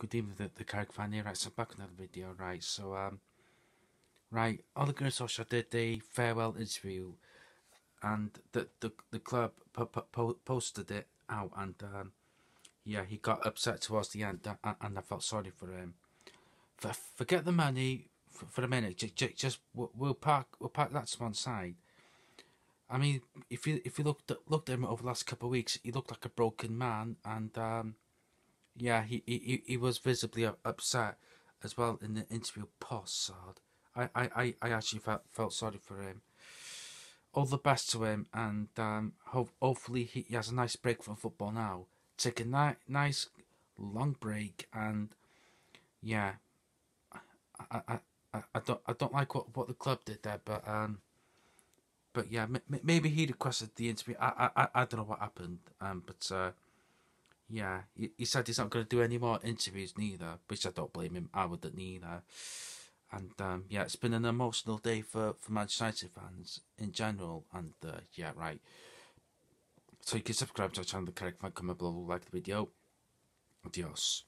good evening, the, the Carrick fan here. Right, so back another video. Right, so um, right, Other girls also did the farewell interview, and the the the club posted it out, and um, yeah, he got upset towards the end, and, uh, uh, and I felt sorry for him. forget the money for, for a minute. Just, just we'll park we'll park that to one side. I mean, if you if you looked at, looked at him over the last couple of weeks, he looked like a broken man, and um. Yeah, he, he, he was visibly upset as well in the interview post Sard. I, I, I actually felt, felt sorry for him. All the best to him, and um, hopefully he, he, has a nice break from football now. Take a ni- nice long break, and yeah, I, I, I, I, don't I don't like what, what the club did there, but um, but yeah, m- maybe he requested the interview. I, I I don't know what happened, um, but uh, yeah, he, he said he's not going to do any more interviews neither, which I don't blame him. I wouldn't either. And um, yeah, it's been an emotional day for, for Manchester United fans in general. And uh, yeah, right. So you can subscribe to our channel, the correct fan, comment below, like the video. Adios.